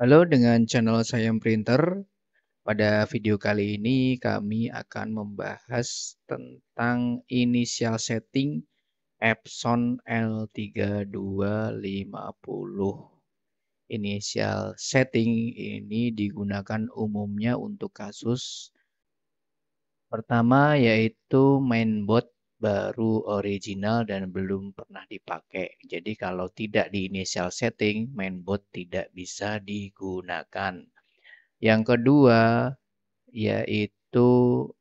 Halo, dengan channel Sayang Printer. Pada video kali ini kami akan membahas tentang inisial setting Epson L3250. Inisial setting ini digunakan umumnya untuk kasus pertama yaitu mainboard baru original dan belum pernah dipakai. Jadi kalau tidak di initial setting, mainboard tidak bisa digunakan. Yang kedua yaitu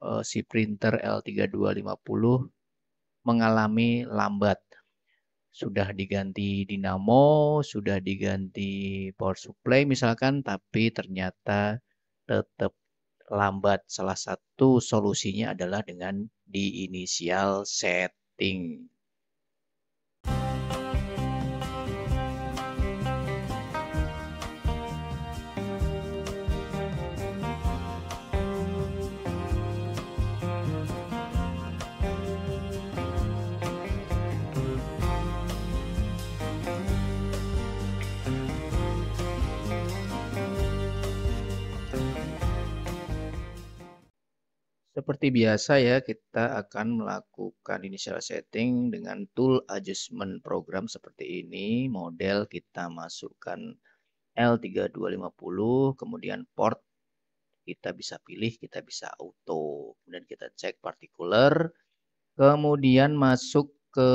uh, si printer L3250 mengalami lambat. Sudah diganti dinamo, sudah diganti power supply misalkan, tapi ternyata tetap lambat. Salah satu solusinya adalah dengan di initial setting. Seperti biasa ya, kita akan melakukan initial setting dengan tool adjustment program seperti ini. Model kita masukkan L3250, kemudian port kita bisa pilih, kita bisa auto. Kemudian kita cek particular kemudian masuk ke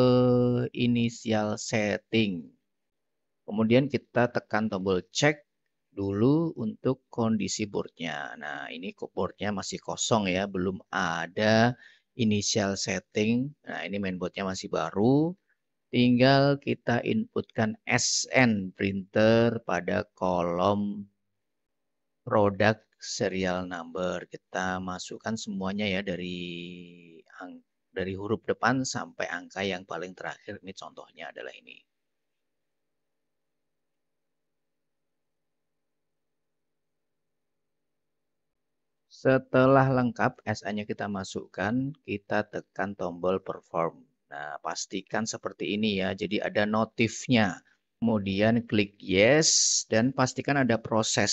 initial setting. Kemudian kita tekan tombol check dulu untuk kondisi boardnya. Nah, ini boardnya masih kosong ya, belum ada initial setting. Nah, ini mainboardnya masih baru. Tinggal kita inputkan SN printer pada kolom produk serial number. Kita masukkan semuanya ya dari dari huruf depan sampai angka yang paling terakhir. Ini contohnya adalah ini. Setelah lengkap SA-nya kita masukkan, kita tekan tombol perform. Nah, pastikan seperti ini ya. Jadi ada notifnya. Kemudian klik yes dan pastikan ada proses.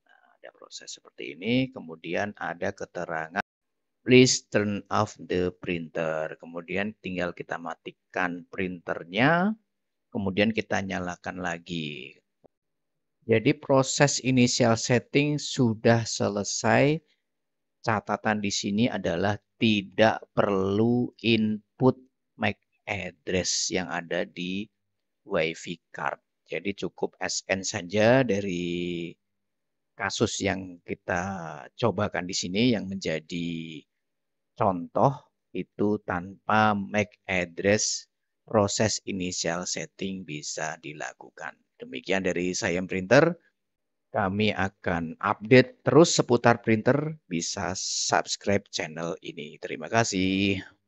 Nah, ada proses seperti ini, kemudian ada keterangan please turn off the printer. Kemudian tinggal kita matikan printernya, kemudian kita nyalakan lagi. Jadi proses initial setting sudah selesai catatan di sini adalah tidak perlu input MAC address yang ada di WiFi card. Jadi cukup SN saja dari kasus yang kita cobakan di sini yang menjadi contoh itu tanpa MAC address proses initial setting bisa dilakukan. Demikian dari saya Printer kami akan update terus seputar printer. Bisa subscribe channel ini. Terima kasih.